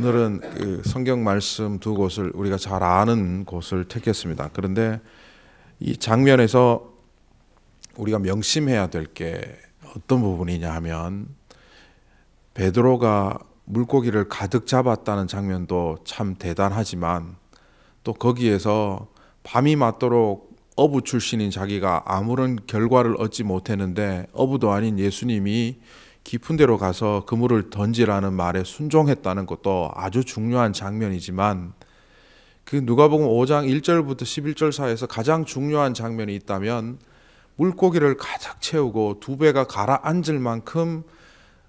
오늘은 그 성경 말씀 두 곳을 우리가 잘 아는 곳을 택했습니다. 그런데 이 장면에서 우리가 명심해야 될 게 어떤 부분이냐 하면 베드로가 물고기를 가득 잡았다는 장면도 참 대단하지만 또 거기에서 밤이 맞도록 어부 출신인 자기가 아무런 결과를 얻지 못했는데 어부도 아닌 예수님이 깊은 데로 가서 그물을 던지라는 말에 순종했다는 것도 아주 중요한 장면이지만 그 누가복음 5장 1절부터 11절 사이에서 가장 중요한 장면이 있다면 물고기를 가득 채우고 두 배가 가라앉을 만큼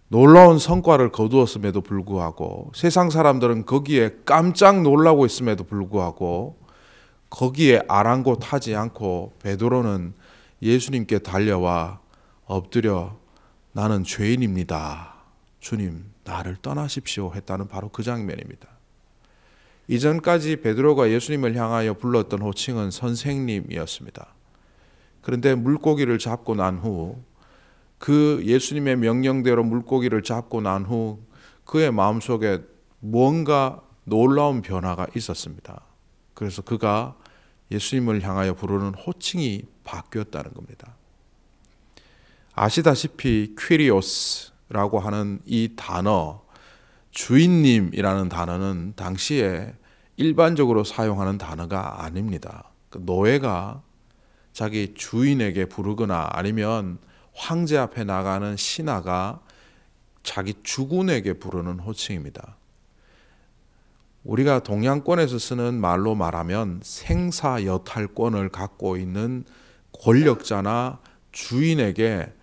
놀라운 성과를 거두었음에도 불구하고 세상 사람들은 거기에 깜짝 놀라고 있음에도 불구하고 거기에 아랑곳하지 않고 베드로는 예수님께 달려와 엎드려 나는 죄인입니다. 주님, 나를 떠나십시오 했다는 바로 그 장면입니다. 이전까지 베드로가 예수님을 향하여 불렀던 호칭은 선생님이었습니다. 그런데 물고기를 잡고 난 후 그 예수님의 명령대로 물고기를 잡고 난 후 그의 마음속에 무가 놀라운 변화가 있었습니다. 그래서 그가 예수님을 향하여 부르는 호칭이 바뀌었다는 겁니다. 아시다시피 퀴리오스라고 하는 이 단어 주인님이라는 단어는 당시에 일반적으로 사용하는 단어가 아닙니다. 그 노예가 자기 주인에게 부르거나 아니면 황제 앞에 나가는 신하가 자기 주군에게 부르는 호칭입니다. 우리가 동양권에서 쓰는 말로 말하면 생사여탈권을 갖고 있는 권력자나 주인에게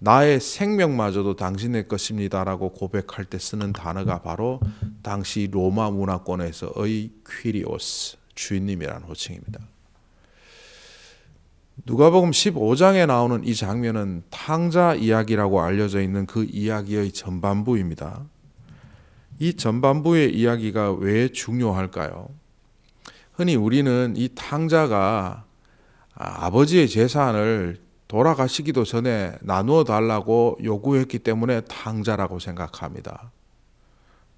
나의 생명마저도 당신의 것입니다라고 고백할 때 쓰는 단어가 바로 당시 로마 문화권에서의 퀴리오스 주인님이라는 호칭입니다. 누가복음 15장에 나오는 이 장면은 탕자 이야기라고 알려져 있는 그 이야기의 전반부입니다. 이 전반부의 이야기가 왜 중요할까요? 흔히 우리는 이 탕자가 아버지의 재산을 돌아가시기도 전에 나누어 달라고 요구했기 때문에 탕자라고 생각합니다.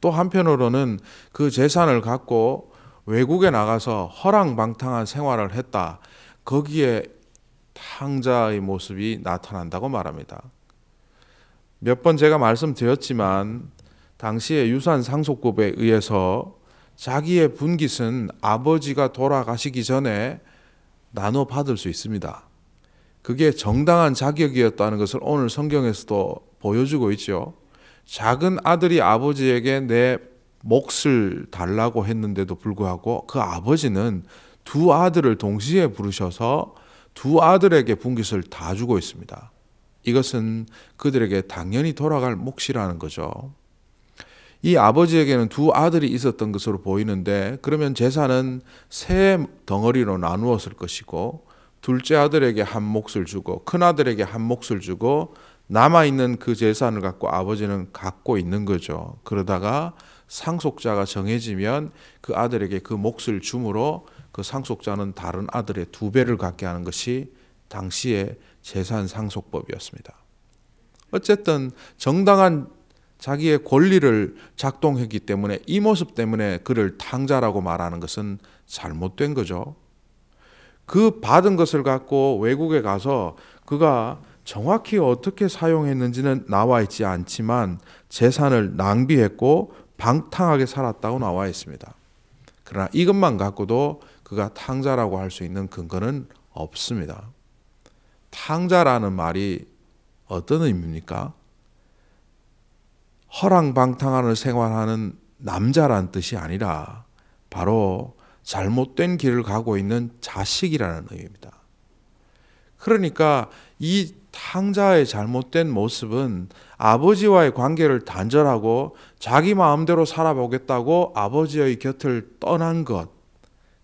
또 한편으로는 그 재산을 갖고 외국에 나가서 허랑방탕한 생활을 했다. 거기에 탕자의 모습이 나타난다고 말합니다. 몇 번 제가 말씀드렸지만 당시에 유산 상속법에 의해서 자기의 분깃은 아버지가 돌아가시기 전에 나눠 받을 수 있습니다. 그게 정당한 자격이었다는 것을 오늘 성경에서도 보여주고 있죠. 작은 아들이 아버지에게 내 몫을 달라고 했는데도 불구하고 그 아버지는 두 아들을 동시에 부르셔서 두 아들에게 분깃을 다 주고 있습니다. 이것은 그들에게 당연히 돌아갈 몫이라는 거죠. 이 아버지에게는 두 아들이 있었던 것으로 보이는데 그러면 재산은 세 덩어리로 나누었을 것이고 둘째 아들에게 한 몫을 주고 큰 아들에게 한 몫을 주고 남아 있는 그 재산을 갖고 아버지는 갖고 있는 거죠. 그러다가 상속자가 정해지면 그 아들에게 그 몫을 주므로 그 상속자는 다른 아들의 두 배를 갖게 하는 것이 당시의 재산 상속법이었습니다. 어쨌든 정당한 자기의 권리를 작동했기 때문에 이 모습 때문에 그를 탕자라고 말하는 것은 잘못된 거죠. 그 받은 것을 갖고 외국에 가서 그가 정확히 어떻게 사용했는지는 나와 있지 않지만 재산을 낭비했고 방탕하게 살았다고 나와 있습니다. 그러나 이것만 갖고도 그가 탕자라고 할 수 있는 근거는 없습니다. 탕자라는 말이 어떤 의미입니까? 허랑방탕하는 생활하는 남자란 뜻이 아니라 바로 잘못된 길을 가고 있는 자식이라는 의미입니다. 그러니까 이 탕자의 잘못된 모습은 아버지와의 관계를 단절하고 자기 마음대로 살아보겠다고 아버지의 곁을 떠난 것.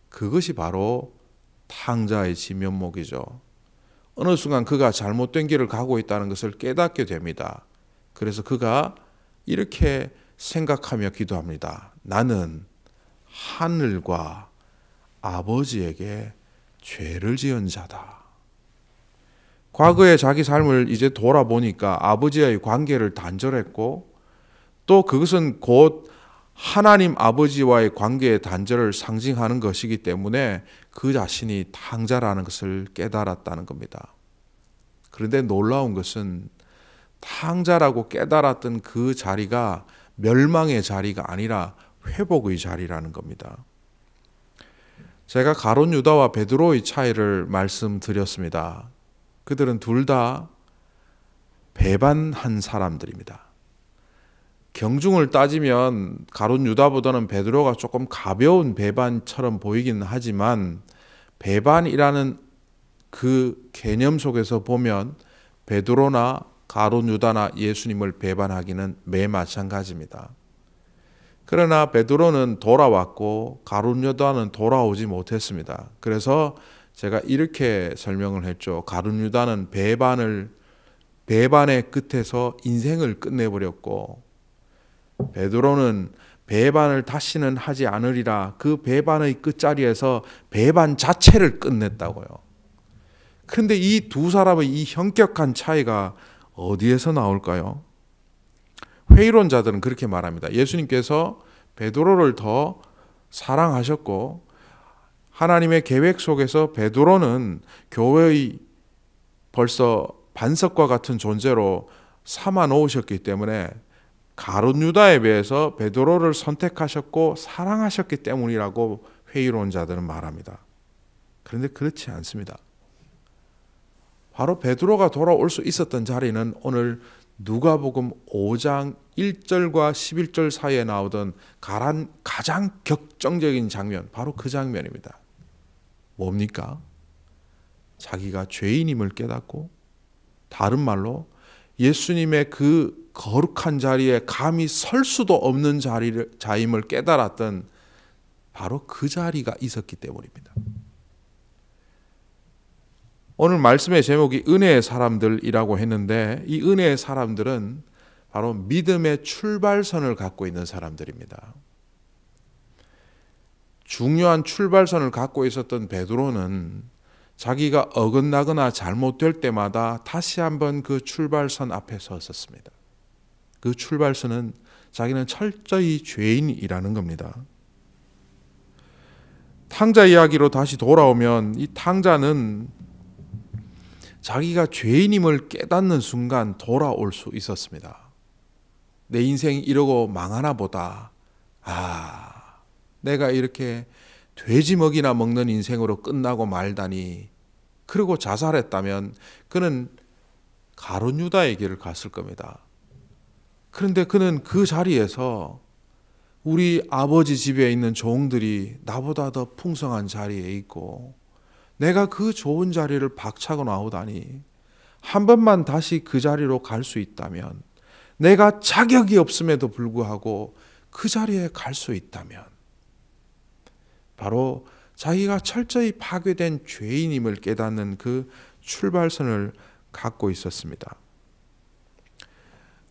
그것이 바로 탕자의 진면목이죠. 어느 순간 그가 잘못된 길을 가고 있다는 것을 깨닫게 됩니다. 그래서 그가 이렇게 생각하며 기도합니다. 나는 하늘과 아버지에게 죄를 지은 자다. 과거의 자기 삶을 이제 돌아보니까 아버지와의 관계를 단절했고 또 그것은 곧 하나님 아버지와의 관계의 단절을 상징하는 것이기 때문에 그 자신이 탕자라는 것을 깨달았다는 겁니다. 그런데 놀라운 것은 탕자라고 깨달았던 그 자리가 멸망의 자리가 아니라 회복의 자리라는 겁니다. 제가 가론 유다와 베드로의 차이를 말씀드렸습니다. 그들은 둘 다 배반한 사람들입니다. 경중을 따지면 가론 유다보다는 베드로가 조금 가벼운 배반처럼 보이긴 하지만 배반이라는 그 개념 속에서 보면 베드로나 가론 유다나 예수님을 배반하기는 매 마찬가지입니다. 그러나 베드로는 돌아왔고 가룟 유다는 돌아오지 못했습니다. 그래서 제가 이렇게 설명을 했죠. 가룟 유다는 배반을 배반의 끝에서 인생을 끝내버렸고 베드로는 배반을 다시는 하지 않으리라 그 배반의 끝자리에서 배반 자체를 끝냈다고요. 그런데 이 두 사람의 이 현격한 차이가 어디에서 나올까요? 회의론자들은 그렇게 말합니다. 예수님께서 베드로를 더 사랑하셨고 하나님의 계획 속에서 베드로는 교회의 벌써 반석과 같은 존재로 삼아 놓으셨기 때문에 가룟 유다에 비해서 베드로를 선택하셨고 사랑하셨기 때문이라고 회의론자들은 말합니다. 그런데 그렇지 않습니다. 바로 베드로가 돌아올 수 있었던 자리는 오늘 누가복음 5장 1절과 11절 사이에 나오던 가란 가장 격정적인 장면 바로 그 장면입니다. 뭡니까? 자기가 죄인임을 깨닫고 다른 말로 예수님의 그 거룩한 자리에 감히 설 수도 없는 자리를 자임을 깨달았던 바로 그 자리가 있었기 때문입니다. 오늘 말씀의 제목이 은혜의 사람들이라고 했는데 이 은혜의 사람들은 바로 믿음의 출발선을 갖고 있는 사람들입니다. 중요한 출발선을 갖고 있었던 베드로는 자기가 어긋나거나 잘못될 때마다 다시 한번 그 출발선 앞에 섰었습니다. 그 출발선은 자기는 철저히 죄인이라는 겁니다. 탕자 이야기로 다시 돌아오면 이 탕자는 자기가 죄인임을 깨닫는 순간 돌아올 수 있었습니다. 내 인생 이러고 망하나 보다. 아, 내가 이렇게 돼지 먹이나 먹는 인생으로 끝나고 말다니. 그리고 자살했다면 그는 가론 유다의 길을 갔을 겁니다. 그런데 그는 그 자리에서 우리 아버지 집에 있는 종들이 나보다 더 풍성한 자리에 있고 내가 그 좋은 자리를 박차고 나오다니 한 번만 다시 그 자리로 갈 수 있다면 내가 자격이 없음에도 불구하고 그 자리에 갈 수 있다면 바로 자기가 철저히 파괴된 죄인임을 깨닫는 그 출발선을 갖고 있었습니다.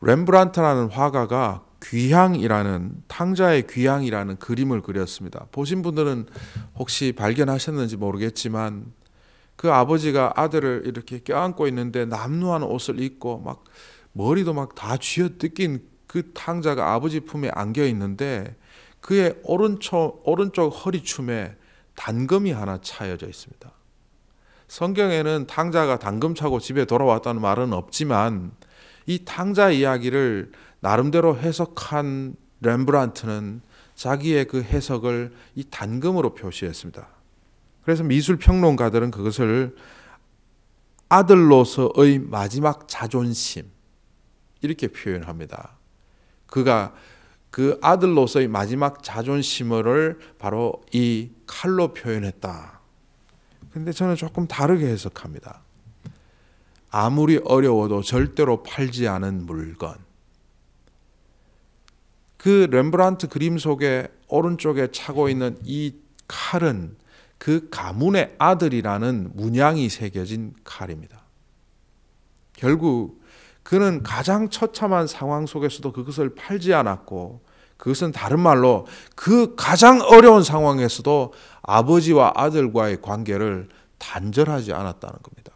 렘브란트라는 화가가 귀향이라는 탕자의 귀향이라는 그림을 그렸습니다. 보신 분들은 혹시 발견하셨는지 모르겠지만 그 아버지가 아들을 이렇게 껴안고 있는데 남루한 옷을 입고 막 머리도 막 다 쥐어뜯긴 그 탕자가 아버지 품에 안겨 있는데 그의 오른쪽 오른쪽 허리춤에 단검이 하나 차여져 있습니다. 성경에는 탕자가 단검 차고 집에 돌아왔다는 말은 없지만 이 탕자 이야기를 나름대로 해석한 렘브란트는 자기의 그 해석을 이 단금으로 표시했습니다. 그래서 미술 평론가들은 그것을 아들로서의 마지막 자존심 이렇게 표현합니다. 그가 그 아들로서의 마지막 자존심을 바로 이 칼로 표현했다. 근데 저는 조금 다르게 해석합니다. 아무리 어려워도 절대로 팔지 않은 물건. 그 렘브란트 그림 속에 오른쪽에 차고 있는 이 칼은 그 가문의 아들이라는 문양이 새겨진 칼입니다. 결국 그는 가장 처참한 상황 속에서도 그것을 팔지 않았고 그것은 다른 말로 그 가장 어려운 상황에서도 아버지와 아들과의 관계를 단절하지 않았다는 겁니다.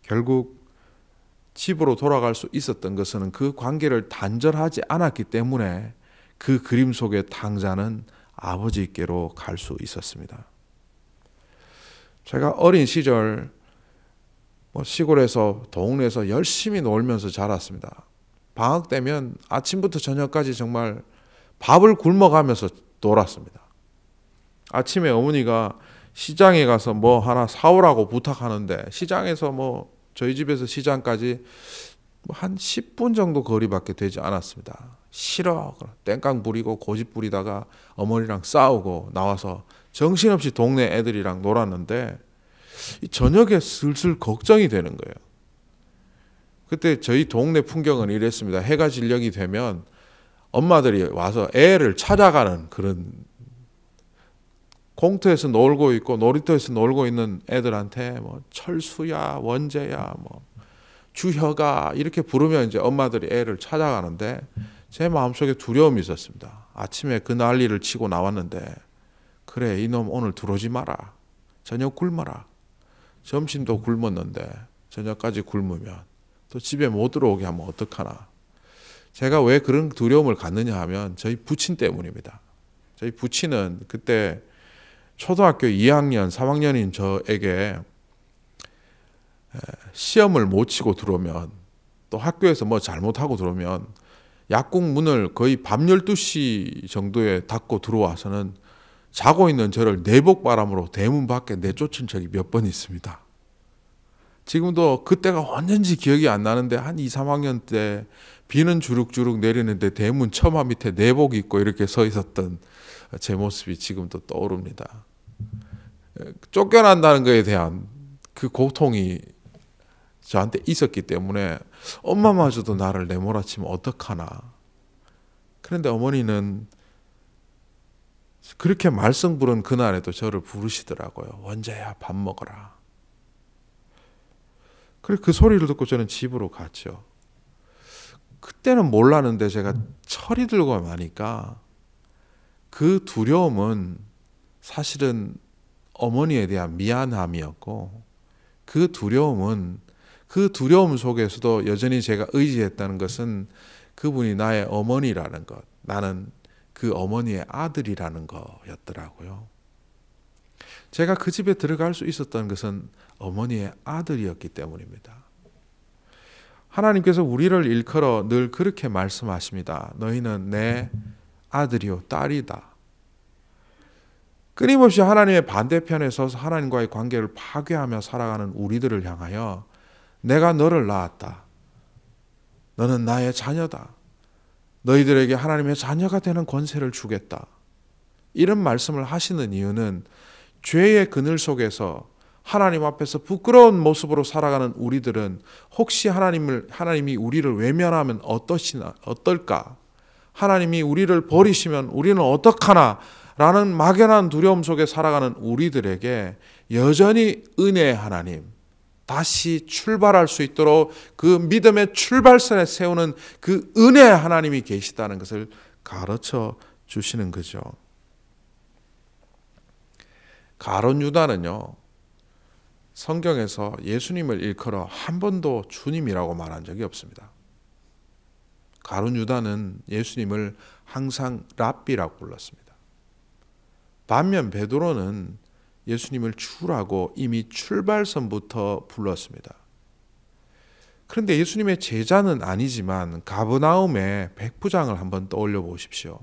결국 집으로 돌아갈 수 있었던 것은 그 관계를 단절하지 않았기 때문에 그 그림 속의 탕자는 아버지께로 갈 수 있었습니다. 제가 어린 시절 뭐 시골에서 동네에서 열심히 놀면서 자랐습니다. 방학 되면 아침부터 저녁까지 정말 밥을 굶어가면서 놀았습니다. 아침에 어머니가 시장에 가서 뭐 하나 사오라고 부탁하는데 시장에서 뭐 저희 집에서 시장까지 한 10분 정도 거리밖에 되지 않았습니다. 싫어. 땡깡 부리고 고집 부리다가 어머니랑 싸우고 나와서 정신없이 동네 애들이랑 놀았는데 저녁에 슬슬 걱정이 되는 거예요. 그때 저희 동네 풍경은 이랬습니다. 해가 진력이 되면 엄마들이 와서 애를 찾아가는 그런 공터에서 놀고 있고 놀이터에서 놀고 있는 애들한테 뭐 철수야, 원재야, 뭐 주혁아 이렇게 부르면 이제 엄마들이 애를 찾아가는데 제 마음속에 두려움이 있었습니다. 아침에 그 난리를 치고 나왔는데 그래 이놈 오늘 들어오지 마라. 저녁 굶어라. 점심도 굶었는데 저녁까지 굶으면 또 집에 못 들어오게 하면 어떡하나. 제가 왜 그런 두려움을 갖느냐 하면 저희 부친 때문입니다. 저희 부친은 그때 초등학교 2학년, 3학년인 저에게 시험을 못 치고 들어오면 또 학교에서 뭐 잘못하고 들어오면 약국 문을 거의 밤 12시 정도에 닫고 들어와서는 자고 있는 저를 내복 바람으로 대문 밖에 내쫓은 적이 몇 번 있습니다. 지금도 그때가 언젠지 기억이 안 나는데 한 2, 3학년 때 비는 주룩주룩 내리는데 대문 처마 밑에 내복 입고 이렇게 서 있었던 제 모습이 지금도 떠오릅니다. 쫓겨난다는 것에 대한 그 고통이 저한테 있었기 때문에 엄마마저도 나를 내몰아치면 어떡하나. 그런데 어머니는 그렇게 말썽 부른 그날에도 저를 부르시더라고요. 원자야, 밥 먹어라. 그래그 소리를 듣고 저는 집으로 갔죠. 그때는 몰랐는데 제가 철이 들고 나니까 그 두려움은 사실은 어머니에 대한 미안함이었고 그 두려움은 그 두려움 속에서도 여전히 제가 의지했다는 것은 그분이 나의 어머니라는 것, 나는 그 어머니의 아들이라는 거였더라고요. 제가 그 집에 들어갈 수 있었던 것은 어머니의 아들이었기 때문입니다. 하나님께서 우리를 일컬어 늘 그렇게 말씀하십니다. 너희는 내 아들이요 딸이다. 끊임없이 하나님의 반대편에 서서 하나님과의 관계를 파괴하며 살아가는 우리들을 향하여 내가 너를 낳았다. 너는 나의 자녀다. 너희들에게 하나님의 자녀가 되는 권세를 주겠다. 이런 말씀을 하시는 이유는 죄의 그늘 속에서 하나님 앞에서 부끄러운 모습으로 살아가는 우리들은 혹시 하나님을 하나님이 우리를 외면하면 어떠시나 어떨까? 하나님이 우리를 버리시면 우리는 어떡하나 라는 막연한 두려움 속에 살아가는 우리들에게 여전히 은혜 하나님, 다시 출발할 수 있도록 그 믿음의 출발선에 세우는 그 은혜 하나님이 계시다는 것을 가르쳐 주시는 거죠. 가론 유다는요. 성경에서 예수님을 일컬어 한 번도 주님이라고 말한 적이 없습니다. 가룟 유다는 예수님을 항상 랍비라고 불렀습니다. 반면 베드로는 예수님을 주라고 이미 출발선부터 불렀습니다. 그런데 예수님의 제자는 아니지만 가브나움의 백부장을 한번 떠올려 보십시오.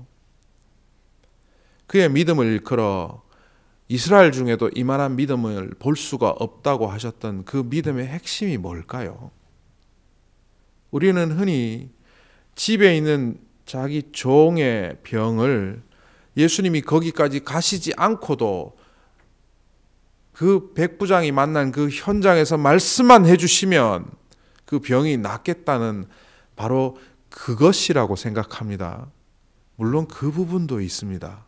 그의 믿음을 일컬어 이스라엘 중에도 이만한 믿음을 볼 수가 없다고 하셨던 그 믿음의 핵심이 뭘까요? 우리는 흔히 집에 있는 자기 종의 병을 예수님이 거기까지 가시지 않고도 그 백부장이 만난 그 현장에서 말씀만 해주시면 그 병이 낫겠다는 바로 그것이라고 생각합니다. 물론 그 부분도 있습니다.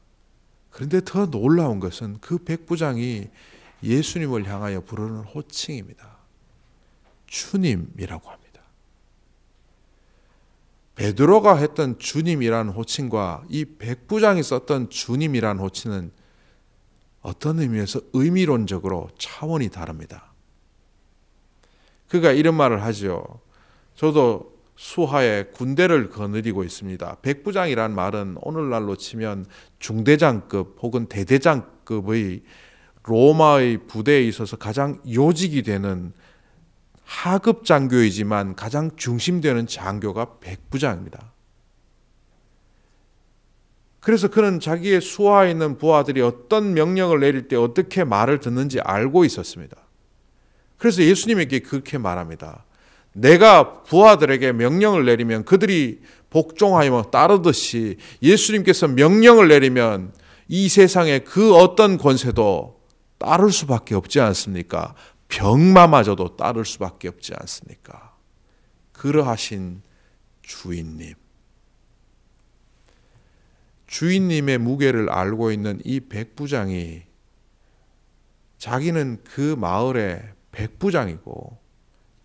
그런데 더 놀라운 것은 그 백부장이 예수님을 향하여 부르는 호칭입니다. 주님이라고 합니다. 베드로가 했던 주님이라는 호칭과 이 백부장이 썼던 주님이라는 호칭은 어떤 의미에서 의미론적으로 차원이 다릅니다. 그가 이런 말을 하죠. 저도 수하에 군대를 거느리고 있습니다. 백부장이란 말은 오늘날로 치면 중대장급 혹은 대대장급의 로마의 부대에 있어서 가장 요직이 되는 하급 장교이지만 가장 중심되는 장교가 백부장입니다. 그래서 그는 자기의 수하에 있는 부하들이 어떤 명령을 내릴 때 어떻게 말을 듣는지 알고 있었습니다. 그래서 예수님에게 그렇게 말합니다. 내가 부하들에게 명령을 내리면 그들이 복종하여 따르듯이 예수님께서 명령을 내리면 이 세상의 그 어떤 권세도 따를 수밖에 없지 않습니까? 병마마저도 따를 수밖에 없지 않습니까? 그러하신 주인님. 주인님의 무게를 알고 있는 이 백부장이 자기는 그 마을의 백부장이고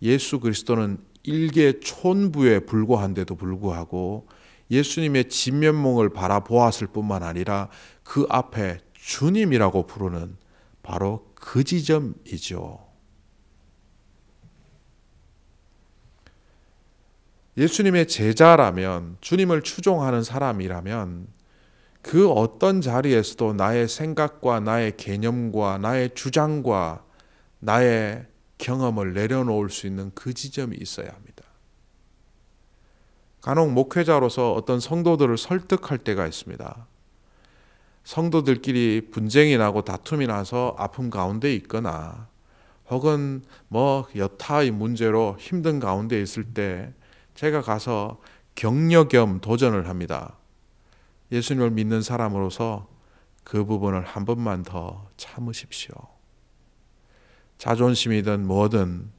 예수 그리스도는 일개 촌부에 불과한데도 불구하고 예수님의 진면목을 바라보았을 뿐만 아니라 그 앞에 주님이라고 부르는 바로 그 지점이죠. 예수님의 제자라면, 주님을 추종하는 사람이라면 그 어떤 자리에서도 나의 생각과 나의 개념과 나의 주장과 나의 경험을 내려놓을 수 있는 그 지점이 있어야 합니다. 간혹 목회자로서 어떤 성도들을 설득할 때가 있습니다. 성도들끼리 분쟁이 나고 다툼이 나서 아픔 가운데 있거나 혹은 뭐 여타의 문제로 힘든 가운데 있을 때 제가 가서 격려 겸 도전을 합니다. 예수님을 믿는 사람으로서 그 부분을 한 번만 더 참으십시오. 자존심이든 뭐든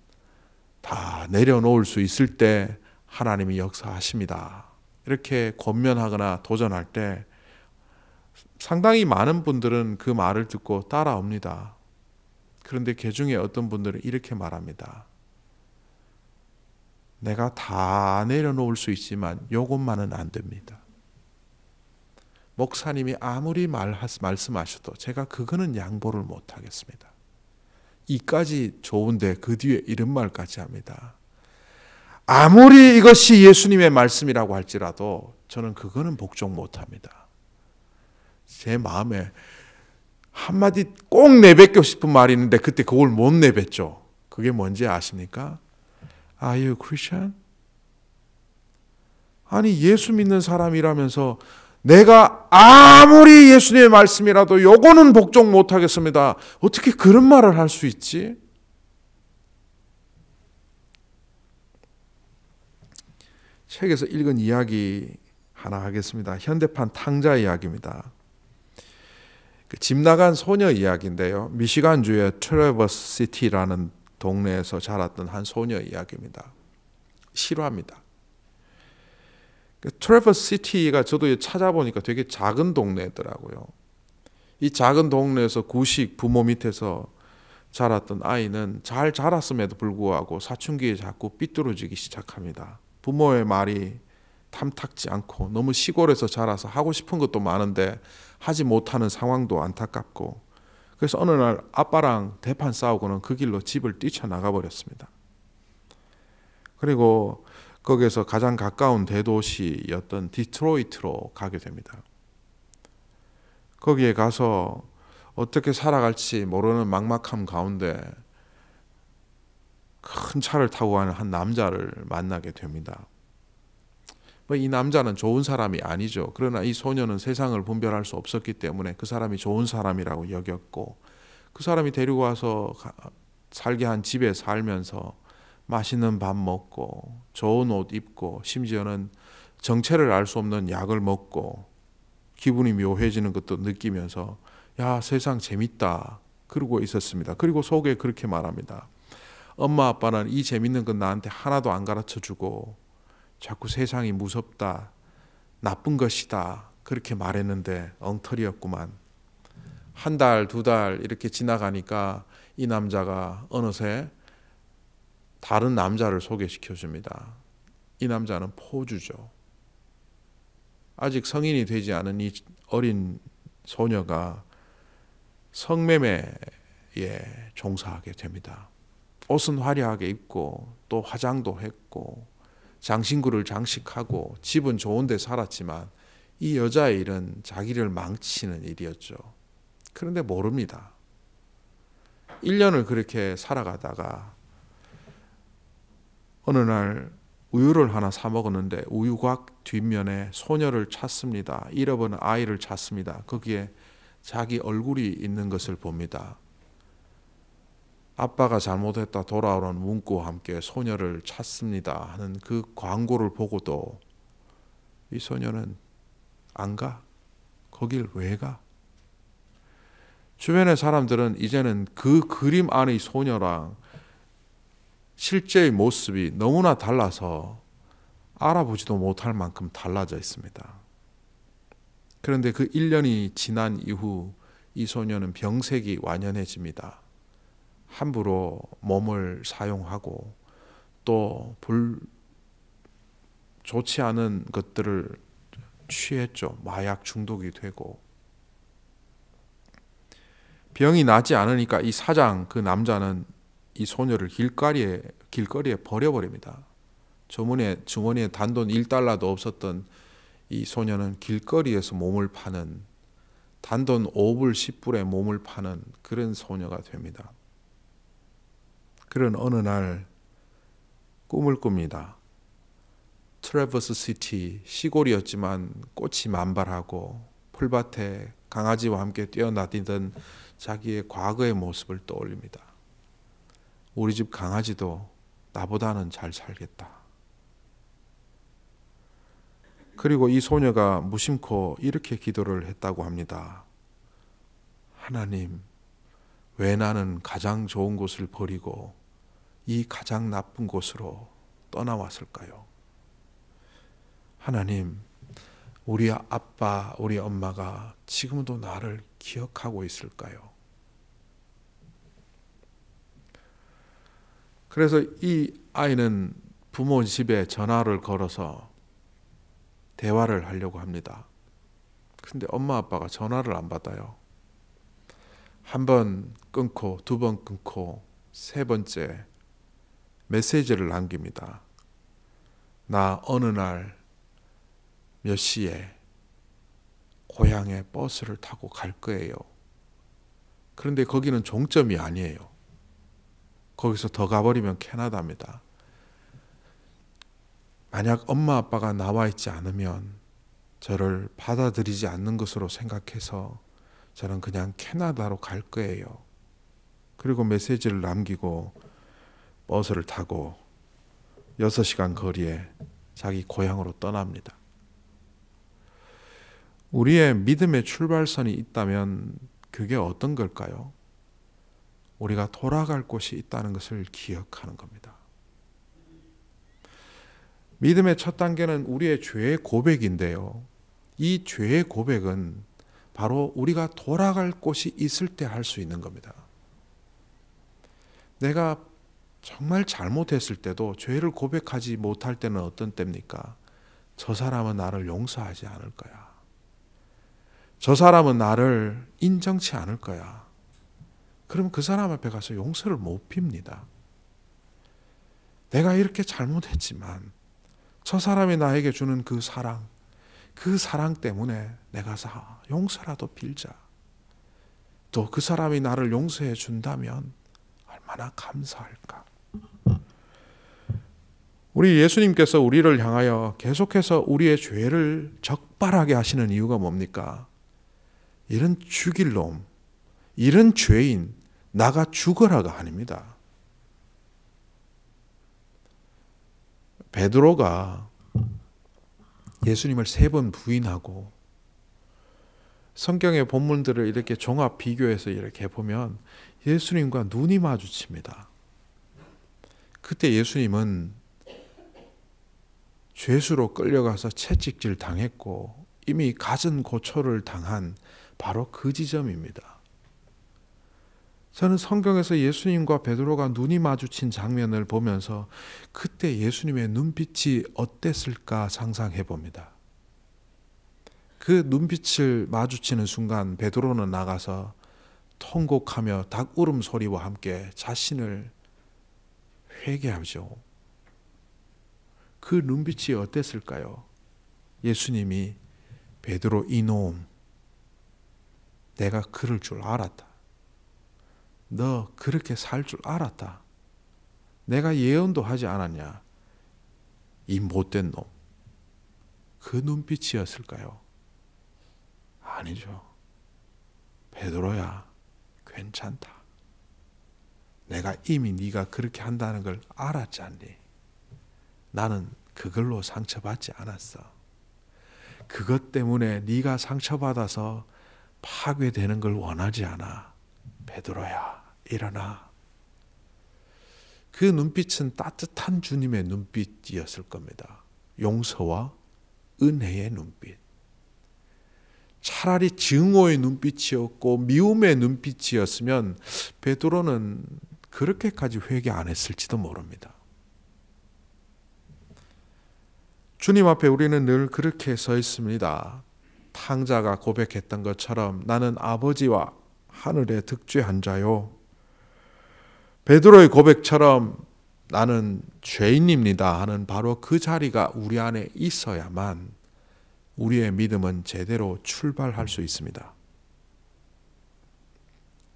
다 내려놓을 수 있을 때 하나님이 역사하십니다. 이렇게 권면하거나 도전할 때 상당히 많은 분들은 그 말을 듣고 따라옵니다. 그런데 그 중에 어떤 분들은 이렇게 말합니다. 내가 다 내려놓을 수 있지만 요것만은 안 됩니다. 목사님이 아무리 말하, 말씀하셔도 제가 그거는 양보를 못 하겠습니다. 이까지 좋은데 그 뒤에 이런 말까지 합니다. 아무리 이것이 예수님의 말씀이라고 할지라도 저는 그거는 복종 못 합니다. 제 마음에 한마디 꼭 내뱉고 싶은 말이 있는데 그때 그걸 못 내뱉죠. 그게 뭔지 아십니까? Are you Christian? 아니 예수 믿는 사람이라면서 내가 아무리 예수님의 말씀이라도 요거는 복종 못 하겠습니다. 어떻게 그런 말을 할 수 있지? 책에서 읽은 이야기 하나 하겠습니다. 현대판 탕자 이야기입니다. 그집 나간 소녀 이야기인데요. 미시간주의 트래버스 시티라는 동네에서 자랐던 한 소녀 이야기입니다. 실화입니다. 트래버 그 시티가 저도 찾아보니까 되게 작은 동네더라고요. 이 작은 동네에서 구식 부모 밑에서 자랐던 아이는 잘 자랐음에도 불구하고 사춘기에 자꾸 삐뚤어지기 시작합니다. 부모의 말이 탐탁지 않고 너무 시골에서 자라서 하고 싶은 것도 많은데 하지 못하는 상황도 안타깝고 그래서 어느 날 아빠랑 대판 싸우고는 그 길로 집을 뛰쳐나가 버렸습니다. 그리고 거기에서 가장 가까운 대도시였던 디트로이트로 가게 됩니다. 거기에 가서 어떻게 살아갈지 모르는 막막함 가운데 큰 차를 타고 가는 한 남자를 만나게 됩니다. 뭐이 남자는 좋은 사람이 아니죠. 그러나 이 소녀는 세상을 분별할 수 없었기 때문에 그 사람이 좋은 사람이라고 여겼고 그 사람이 데리고 와서 살게 한 집에 살면서 맛있는 밥 먹고 좋은 옷 입고 심지어는 정체를 알 수 없는 약을 먹고 기분이 묘해지는 것도 느끼면서 야 세상 재밌다 그러고 있었습니다. 그리고 속에 그렇게 말합니다. 엄마 아빠는 이 재밌는 건 나한테 하나도 안 가르쳐 주고 자꾸 세상이 무섭다, 나쁜 것이다 그렇게 말했는데 엉터리였구만. 한 달, 두 달 이렇게 지나가니까 이 남자가 어느새 다른 남자를 소개시켜 줍니다. 이 남자는 포주죠. 아직 성인이 되지 않은 이 어린 소녀가 성매매에 종사하게 됩니다. 옷은 화려하게 입고 또 화장도 했고 장신구를 장식하고 집은 좋은데 살았지만 이 여자의 일은 자기를 망치는 일이었죠. 그런데 모릅니다. 1년을 그렇게 살아가다가 어느 날 우유를 하나 사 먹었는데 우유곽 뒷면에 소녀를 찾습니다. 잃어버린 아이를 찾습니다. 거기에 자기 얼굴이 있는 것을 봅니다. 아빠가 잘못했다 돌아오라는 문구와 함께 소녀를 찾습니다 하는 그 광고를 보고도 이 소녀는 안 가. 거길 왜 가? 주변의 사람들은 이제는 그 그림 안의 소녀랑 실제의 모습이 너무나 달라서 알아보지도 못할 만큼 달라져 있습니다. 그런데 그 1년이 지난 이후 이 소녀는 병색이 완연해집니다. 함부로 몸을 사용하고 또 불 좋지 않은 것들을 취했죠. 마약 중독이 되고 병이 나지 않으니까 이 사장 그 남자는 이 소녀를 길거리에 길거리에 버려버립니다. 주머니에 주머니에 단돈 1달러도 없었던 이 소녀는 길거리에서 몸을 파는 단돈 5불 10불에 몸을 파는 그런 소녀가 됩니다. 그런 어느 날 꿈을 꿉니다. 트래버스 시티 시골이었지만 꽃이 만발하고 풀밭에 강아지와 함께 뛰어나디던 자기의 과거의 모습을 떠올립니다. 우리 집 강아지도 나보다는 잘 살겠다. 그리고 이 소녀가 무심코 이렇게 기도를 했다고 합니다. 하나님, 왜 나는 가장 좋은 곳을 버리고 이 가장 나쁜 곳으로 떠나왔을까요? 하나님, 우리 아빠, 우리 엄마가 지금도 나를 기억하고 있을까요? 그래서 이 아이는 부모 집에 전화를 걸어서 대화를 하려고 합니다. 근데 엄마 아빠가 전화를 안 받아요. 한 번 끊고 두 번 끊고 세 번째 메시지를 남깁니다. 나 어느 날 몇 시에 고향에 버스를 타고 갈 거예요. 그런데 거기는 종점이 아니에요. 거기서 더 가버리면 캐나다입니다. 만약 엄마 아빠가 나와 있지 않으면 저를 받아들이지 않는 것으로 생각해서 저는 그냥 캐나다로 갈 거예요. 그리고 메시지를 남기고 버스를 타고 6시간 거리에 자기 고향으로 떠납니다. 우리의 믿음의 출발선이 있다면 그게 어떤 걸까요? 우리가 돌아갈 곳이 있다는 것을 기억하는 겁니다. 믿음의 첫 단계는 우리의 죄의 고백인데요. 이 죄의 고백은 바로 우리가 돌아갈 곳이 있을 때 할 수 있는 겁니다. 내가 정말 잘못했을 때도 죄를 고백하지 못할 때는 어떤 때입니까? 저 사람은 나를 용서하지 않을 거야. 저 사람은 나를 인정치 않을 거야. 그럼 그 사람 앞에 가서 용서를 못 빕니다. 내가 이렇게 잘못했지만 저 사람이 나에게 주는 그 사랑, 그 사랑 때문에 내가 사, 용서라도 빌자. 또 그 사람이 나를 용서해 준다면 얼마나 감사할까. 우리 예수님께서 우리를 향하여 계속해서 우리의 죄를 적발하게 하시는 이유가 뭡니까? 이런 죽일 놈, 이런 죄인, 나가 죽어라가 아닙니다. 베드로가 예수님을 세 번 부인하고 성경의 본문들을 이렇게 종합 비교해서 이렇게 보면 예수님과 눈이 마주칩니다. 그때 예수님은 죄수로 끌려가서 채찍질 당했고 이미 갖은 고초를 당한 바로 그 지점입니다. 저는 성경에서 예수님과 베드로가 눈이 마주친 장면을 보면서 그때 예수님의 눈빛이 어땠을까 상상해 봅니다. 그 눈빛을 마주치는 순간 베드로는 나가서 통곡하며 닭 울음 소리와 함께 자신을 회개하죠. 그 눈빛이 어땠을까요? 예수님이 베드로 이놈 내가 그럴 줄 알았다. 너 그렇게 살 줄 알았다. 내가 예언도 하지 않았냐. 이 못된 놈. 그 눈빛이었을까요? 아니죠. 베드로야 괜찮다. 내가 이미 네가 그렇게 한다는 걸 알았지 않니? 나는 그걸로 상처받지 않았어. 그것 때문에 네가 상처받아서 파괴되는 걸 원하지 않아. 베드로야, 일어나. 그 눈빛은 따뜻한 주님의 눈빛이었을 겁니다. 용서와 은혜의 눈빛. 차라리 증오의 눈빛이었고 미움의 눈빛이었으면 베드로는 그렇게까지 회개 안 했을지도 모릅니다. 주님 앞에 우리는 늘 그렇게 서 있습니다. 탕자가 고백했던 것처럼 나는 아버지와 하늘에 득죄한 자요. 베드로의 고백처럼 나는 죄인입니다 하는 바로 그 자리가 우리 안에 있어야만 우리의 믿음은 제대로 출발할 수 있습니다.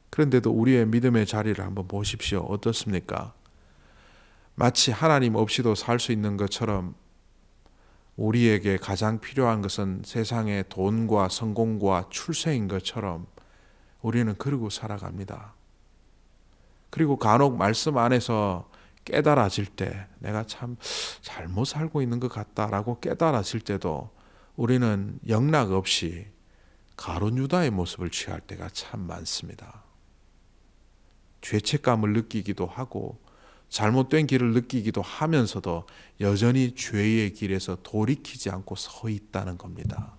그런데도 우리의 믿음의 자리를 한번 보십시오. 어떻습니까? 마치 하나님 없이도 살 수 있는 것처럼 우리에게 가장 필요한 것은 세상의 돈과 성공과 출세인 것처럼 우리는 그러고 살아갑니다. 그리고 간혹 말씀 안에서 깨달아질 때 내가 참 잘못 살고 있는 것 같다라고 깨달아질 때도 우리는 영락 없이 가론 유다의 모습을 취할 때가 참 많습니다. 죄책감을 느끼기도 하고 잘못된 길을 느끼기도 하면서도 여전히 죄의 길에서 돌이키지 않고 서 있다는 겁니다.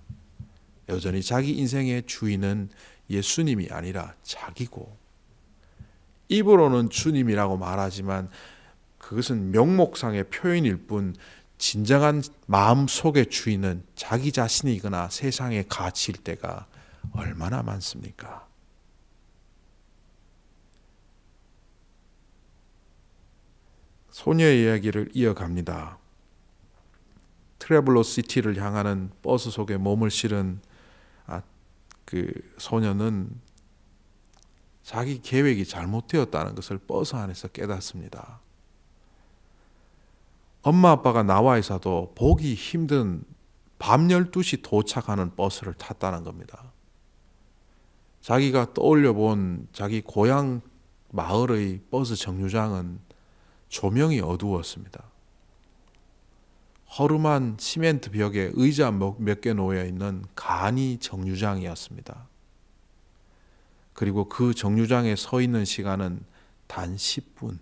여전히 자기 인생의 주인은 예수님이 아니라 자기고 입으로는 주님이라고 말하지만 그것은 명목상의 표현일 뿐 진정한 마음 속의 주인은 자기 자신이거나 세상의 가치 때가 얼마나 많습니까? 소녀의 이야기를 이어갑니다. 트래블러 시티를 향하는 버스 속에 몸을 실은 아, 그 소녀는 자기 계획이 잘못되었다는 것을 버스 안에서 깨닫습니다. 엄마 아빠가 나와 있어도 보기 힘든 밤 12시 도착하는 버스를 탔다는 겁니다. 자기가 떠올려 본 자기 고향 마을의 버스 정류장은 조명이 어두웠습니다. 허름한 시멘트 벽에 의자 몇 개 놓여 있는 간이 정류장이었습니다. 그리고 그 정류장에 서 있는 시간은 단 10분.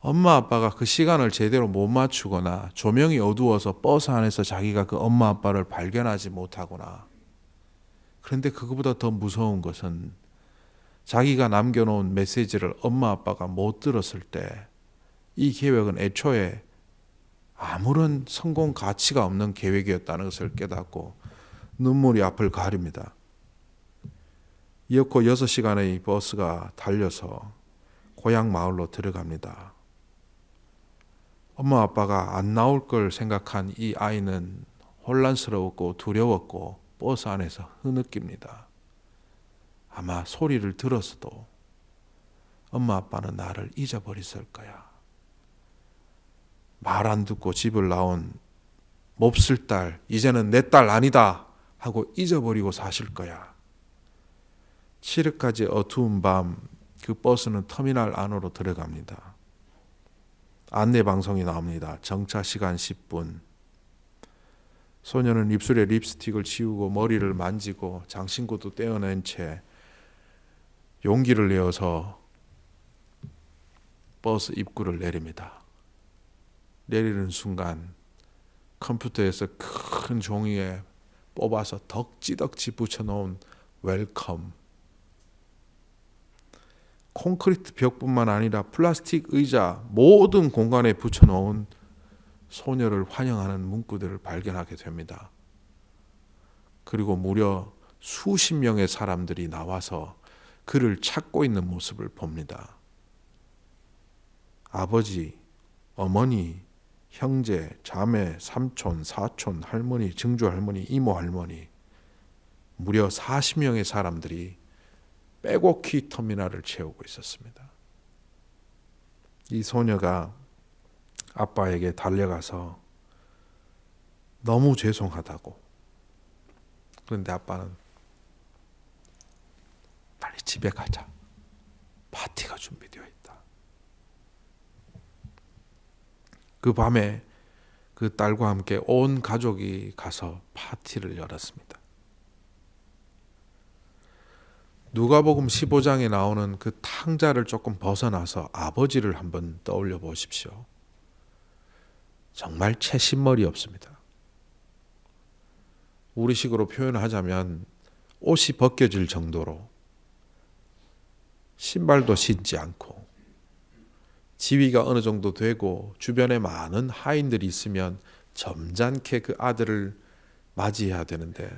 엄마 아빠가 그 시간을 제대로 못 맞추거나 조명이 어두워서 버스 안에서 자기가 그 엄마 아빠를 발견하지 못하거나 그런데 그것보다 더 무서운 것은 자기가 남겨놓은 메시지를 엄마 아빠가 못 들었을 때 이 계획은 애초에 아무런 성공 가치가 없는 계획이었다는 것을 깨닫고 눈물이 앞을 가립니다. 이윽고 6시간의 버스가 달려서 고향 마을로 들어갑니다. 엄마 아빠가 안 나올 걸 생각한 이 아이는 혼란스러웠고 두려웠고 버스 안에서 흐느낍니다. 아마 소리를 들었어도 엄마 아빠는 나를 잊어버렸을 거야. 말 안 듣고 집을 나온 몹쓸 딸, 이제는 내 딸 아니다 하고 잊어버리고 사실 거야. 7회까지 어두운 밤, 그 버스는 터미널 안으로 들어갑니다. 안내 방송이 나옵니다. 정차 시간 10분. 소녀는 입술에 립스틱을 지우고 머리를 만지고 장신구도 떼어낸 채 용기를 내어서 버스 입구를 내립니다. 내리는 순간 컴퓨터에서 큰 종이에 뽑아서 덕지덕지 붙여놓은 웰컴. 콘크리트 벽뿐만 아니라 플라스틱 의자 모든 공간에 붙여놓은 소녀를 환영하는 문구들을 발견하게 됩니다. 그리고 무려 수십 명의 사람들이 나와서 그를 찾고 있는 모습을 봅니다. 아버지, 어머니, 형제, 자매, 삼촌, 사촌, 할머니, 증조 할머니, 이모 할머니, 무려 40명의 사람들이 빼곡히 터미널을 채우고 있었습니다. 이 소녀가 아빠에게 달려가서 너무 죄송하다고. 그런데 아빠는 집에 가자. 파티가 준비되어 있다. 그 밤에 그 딸과 함께 온 가족이 가서 파티를 열었습니다. 누가복음 15장에 나오는 그 탕자를 조금 벗어나서 아버지를 한번 떠올려 보십시오. 정말 채신머리 없습니다. 우리식으로 표현하자면 옷이 벗겨질 정도로 신발도 신지 않고 지위가 어느 정도 되고 주변에 많은 하인들이 있으면 점잖게 그 아들을 맞이해야 되는데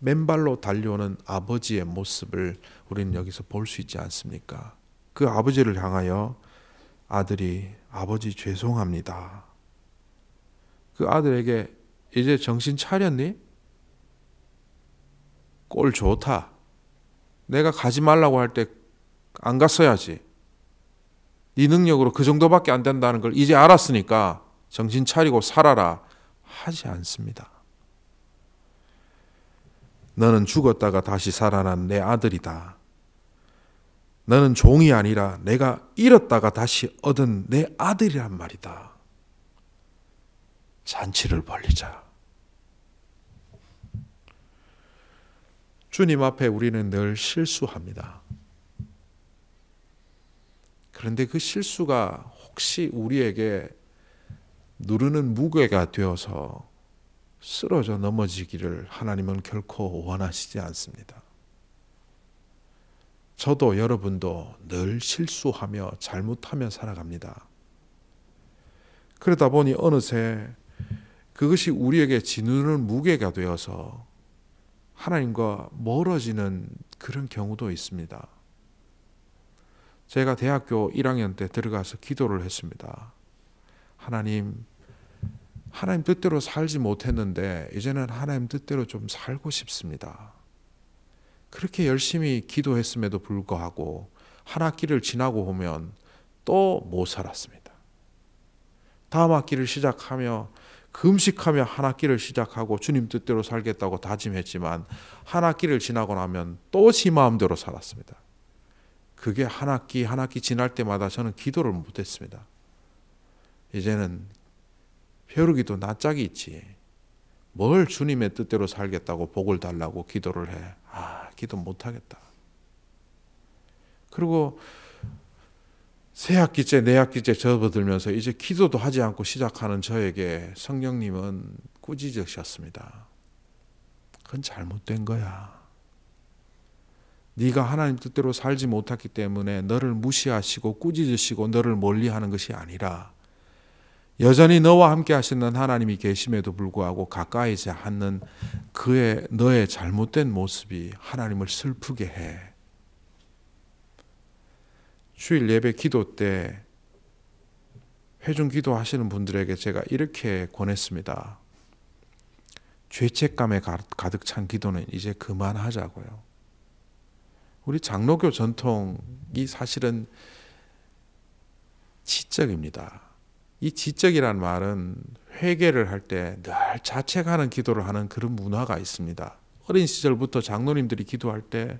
맨발로 달려오는 아버지의 모습을 우리는 여기서 볼 수 있지 않습니까? 그 아버지를 향하여 아들이 아버지 죄송합니다. 그 아들에게 이제 정신 차렸니? 꼴 좋다. 내가 가지 말라고 할때 안 갔어야지. 네 능력으로 그 정도밖에 안 된다는 걸 이제 알았으니까 정신 차리고 살아라 하지 않습니다. 너는 죽었다가 다시 살아난 내 아들이다. 너는 종이 아니라 내가 잃었다가 다시 얻은 내 아들이란 말이다. 잔치를 벌리자. 주님 앞에 우리는 늘 실수합니다. 그런데 그 실수가 혹시 우리에게 누르는 무게가 되어서 쓰러져 넘어지기를 하나님은 결코 원하시지 않습니다. 저도 여러분도 늘 실수하며 잘못하며 살아갑니다. 그러다 보니 어느새 그것이 우리에게 지누는 무게가 되어서 하나님과 멀어지는 그런 경우도 있습니다. 제가 대학교 1학년 때 들어가서 기도를 했습니다. 하나님, 하나님 뜻대로 살지 못했는데 이제는 하나님 뜻대로 좀 살고 싶습니다. 그렇게 열심히 기도했음에도 불구하고 한 학기를 지나고 보면 또 못 살았습니다. 다음 학기를 시작하며 금식하며 한 학기를 시작하고 주님 뜻대로 살겠다고 다짐했지만 한 학기를 지나고 나면 또지 마음대로 살았습니다. 그게 한 학기 한 학기 지날 때마다 저는 기도를 못했습니다. 이제는 벼르기도 낯짝이 있지. 뭘 주님의 뜻대로 살겠다고 복을 달라고 기도를 해. 아, 기도 못하겠다. 그리고 새 학기째, 네 학기째 접어들면서 이제 기도도 하지 않고 시작하는 저에게 성령님은 꾸짖으셨습니다. 그건 잘못된 거야. 네가 하나님 뜻대로 살지 못했기 때문에 너를 무시하시고 꾸짖으시고 너를 멀리하는 것이 아니라 여전히 너와 함께 하시는 하나님이 계심에도 불구하고 가까이지 않는 그의 너의 잘못된 모습이 하나님을 슬프게 해. 주일 예배 기도 때 회중 기도하시는 분들에게 제가 이렇게 권했습니다. 죄책감에 가득 찬 기도는 이제 그만하자고요. 우리 장로교 전통이 사실은 지적입니다. 이 지적이란 말은 회개를 할 때 늘 자책하는 기도를 하는 그런 문화가 있습니다. 어린 시절부터 장로님들이 기도할 때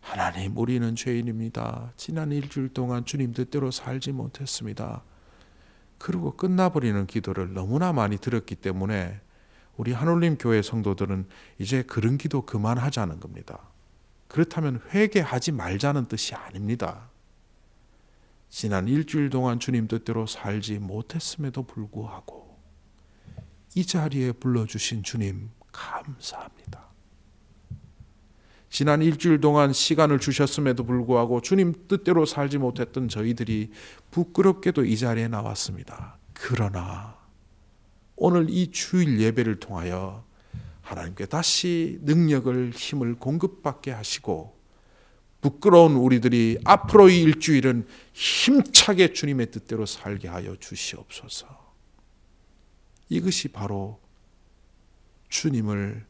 하나님 우리는 죄인입니다. 지난 일주일 동안 주님 뜻대로 살지 못했습니다. 그리고 끝나버리는 기도를 너무나 많이 들었기 때문에 우리 한올림 교회 성도들은 이제 그런 기도 그만하자는 겁니다. 그렇다면 회개하지 말자는 뜻이 아닙니다. 지난 일주일 동안 주님 뜻대로 살지 못했음에도 불구하고 이 자리에 불러주신 주님 감사합니다. 지난 일주일 동안 시간을 주셨음에도 불구하고 주님 뜻대로 살지 못했던 저희들이 부끄럽게도 이 자리에 나왔습니다. 그러나 오늘 이 주일 예배를 통하여 하나님께 다시 능력을 힘을 공급받게 하시고 부끄러운 우리들이 앞으로 의 일주일은 힘차게 주님의 뜻대로 살게 하여 주시옵소서. 이것이 바로 주님을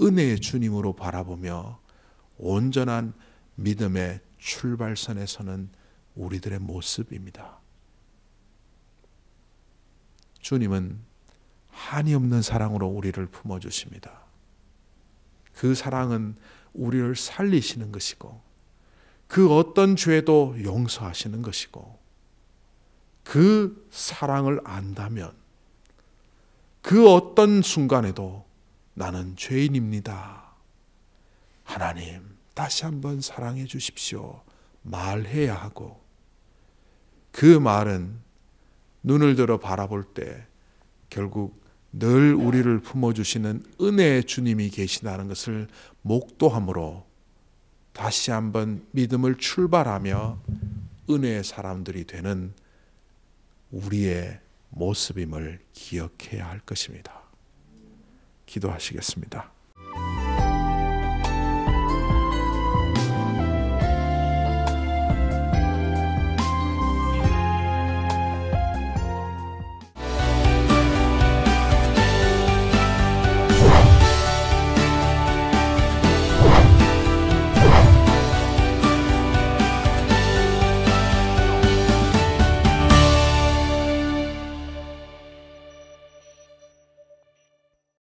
은혜의 주님으로 바라보며 온전한 믿음의 출발선에 서는 우리들의 모습입니다. 주님은 한이 없는 사랑으로 우리를 품어 주십니다. 그 사랑은 우리를 살리시는 것이고 그 어떤 죄도 용서하시는 것이고 그 사랑을 안다면 그 어떤 순간에도 나는 죄인입니다. 하나님, 다시 한번 사랑해 주십시오. 말해야 하고 그 말은 눈을 들어 바라볼 때 결국 늘 우리를 품어주시는 은혜의 주님이 계시다는 것을 목도함으로 다시 한번 믿음을 출발하며 은혜의 사람들이 되는 우리의 모습임을 기억해야 할 것입니다. 기도하시겠습니다.